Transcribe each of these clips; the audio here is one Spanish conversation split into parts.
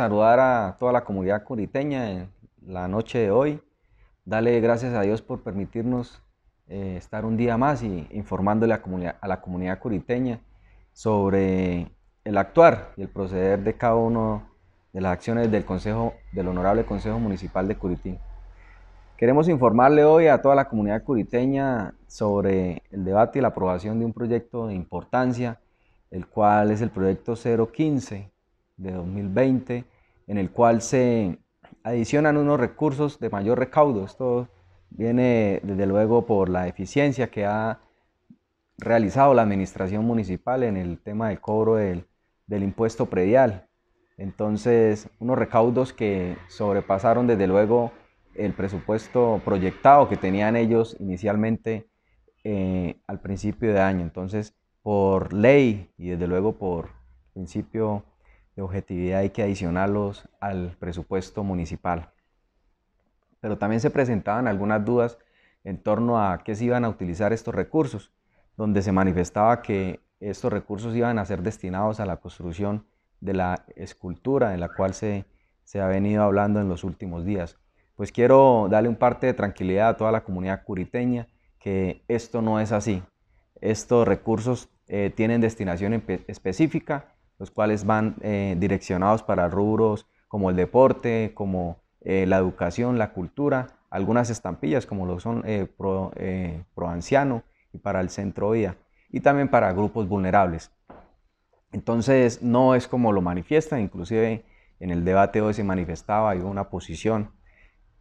saludar a toda la comunidad curiteña en la noche de hoy. Dale gracias a Dios por permitirnos eh, estar un día más y informándole a, la comunidad curiteña sobre el actuar y el proceder de cada uno de las acciones del Consejo, del Honorable Consejo Municipal de Curití. Queremos informarle hoy a toda la comunidad curiteña sobre el debate y la aprobación de un proyecto de importancia, el cual es el proyecto 015 de 2020, en el cual se adicionan unos recursos de mayor recaudo. Esto viene desde luego por la eficiencia que ha realizado la administración municipal en el tema del cobro del, impuesto predial. Entonces, unos recaudos que sobrepasaron desde luego el presupuesto proyectado que tenían ellos inicialmente eh, al principio de año. Entonces, por ley y desde luego por principio de objetividad hay que adicionarlos al presupuesto municipal. Pero también se presentaban algunas dudas en torno a qué se iban a utilizar estos recursos, donde se manifestaba que estos recursos iban a ser destinados a la construcción de la escultura de la cual se, ha venido hablando en los últimos días. Pues quiero darle un parte de tranquilidad a toda la comunidad curiteña que esto no es así. Estos recursos eh, tienen destinación específica los cuales van eh, direccionados para rubros como el deporte, como eh, la educación, la cultura, algunas estampillas como lo son eh, pro, anciano y para el centro vida y también para grupos vulnerables. Entonces no es como lo manifiesta, inclusive en el debate hoy se manifestaba, hay una posición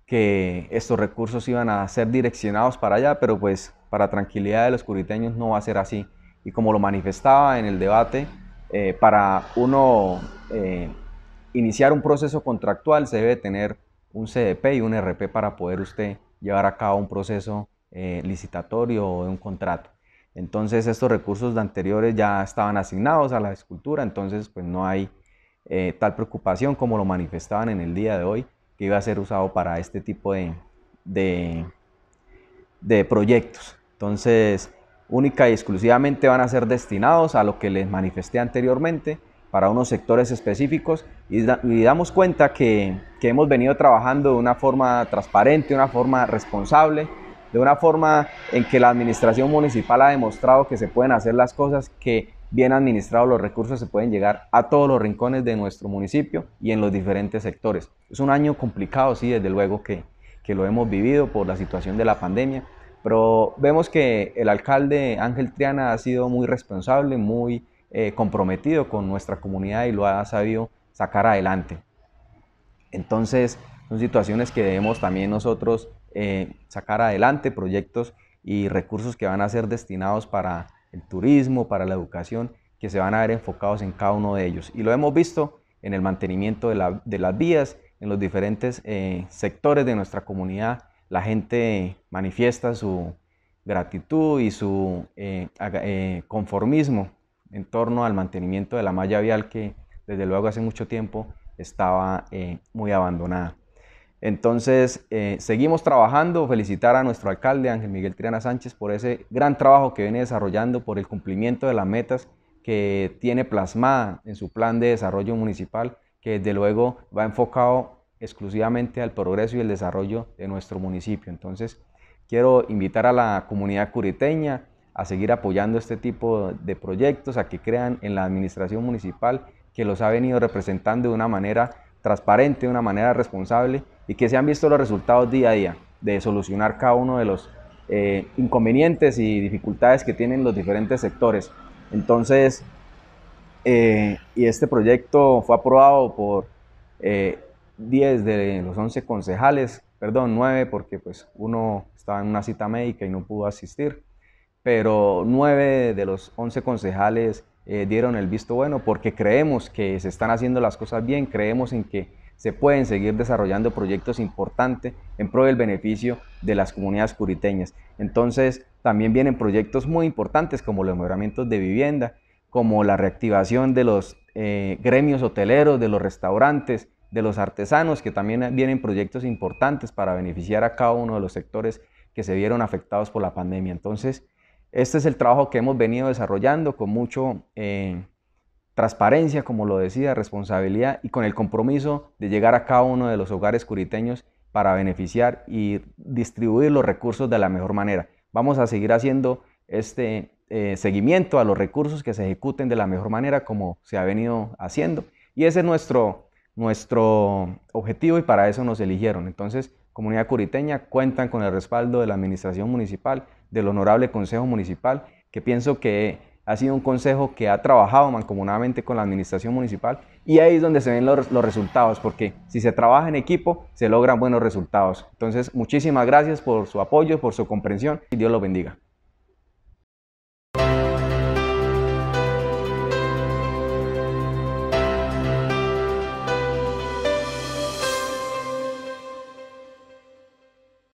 que estos recursos iban a ser direccionados para allá, pero pues para tranquilidad de los curiteños no va a ser así. Y como lo manifestaba en el debate, eh, para uno eh, iniciar un proceso contractual se debe tener un CDP y un RP para poder usted llevar a cabo un proceso eh, licitatorio o de un contrato. Entonces estos recursos de anteriores ya estaban asignados a la escultura, entonces pues no hay tal preocupación como lo manifestaban en el día de hoy que iba a ser usado para este tipo de, de, de proyectos. Entonces, única y exclusivamente van a ser destinados a lo que les manifesté anteriormente para unos sectores específicos y, damos cuenta que, que, hemos venido trabajando de una forma transparente, de una forma responsable, de una forma en que la administración municipal ha demostrado que se pueden hacer las cosas, que bien administrados los recursos se pueden llegar a todos los rincones de nuestro municipio y en los diferentes sectores. Es un año complicado, sí, desde luego que, que lo hemos vivido por la situación de la pandemia, pero vemos que el alcalde Ángel Triana ha sido muy responsable, muy eh, comprometido con nuestra comunidad y lo ha sabido sacar adelante. Entonces, son situaciones que debemos también nosotros eh, sacar adelante, proyectos y recursos que van a ser destinados para el turismo, para la educación, que se van a ver enfocados en cada uno de ellos. Y lo hemos visto en el mantenimiento de, las vías, en los diferentes eh, sectores de nuestra comunidad, la gente manifiesta su gratitud y su eh, eh, conformismo en torno al mantenimiento de la malla vial que desde luego hace mucho tiempo estaba eh, muy abandonada. Entonces, seguimos trabajando, felicitar a nuestro alcalde Ángel Miguel Triana Sánchez por ese gran trabajo que viene desarrollando, por el cumplimiento de las metas que tiene plasmada en su plan de desarrollo municipal, que desde luego va enfocado exclusivamente al progreso y el desarrollo de nuestro municipio. Entonces, quiero invitar a la comunidad curiteña a seguir apoyando este tipo de proyectos, a que crean en la administración municipal que los ha venido representando de una manera transparente, de una manera responsable y que se han visto los resultados día a día de solucionar cada uno de los eh, inconvenientes y dificultades que tienen los diferentes sectores. Entonces, eh, y este proyecto fue aprobado por eh, 10 de los 11 concejales, perdón, 9 porque pues uno estaba en una cita médica y no pudo asistir, pero 9 de los 11 concejales eh, dieron el visto bueno porque creemos que se están haciendo las cosas bien, creemos en que se pueden seguir desarrollando proyectos importantes en pro del beneficio de las comunidades curiteñas. Entonces, también vienen proyectos muy importantes como los mejoramientos de vivienda, como la reactivación de los eh, gremios hoteleros, de los restaurantes, de los artesanos, que también vienen proyectos importantes para beneficiar a cada uno de los sectores que se vieron afectados por la pandemia. Entonces, este es el trabajo que hemos venido desarrollando con mucho eh, transparencia, como lo decía, responsabilidad y con el compromiso de llegar a cada uno de los hogares curiteños para beneficiar y distribuir los recursos de la mejor manera. Vamos a seguir haciendo este eh, seguimiento a los recursos que se ejecuten de la mejor manera como se ha venido haciendo. Y ese es nuestro nuestro objetivo y para eso nos eligieron. Entonces, comunidad curiteña, cuentan con el respaldo de la Administración Municipal, del Honorable Consejo Municipal, que pienso que ha sido un consejo que ha trabajado mancomunadamente con la Administración Municipal y ahí es donde se ven los, los resultados, porque si se trabaja en equipo, se logran buenos resultados. Entonces, muchísimas gracias por su apoyo, por su comprensión y Dios lo bendiga.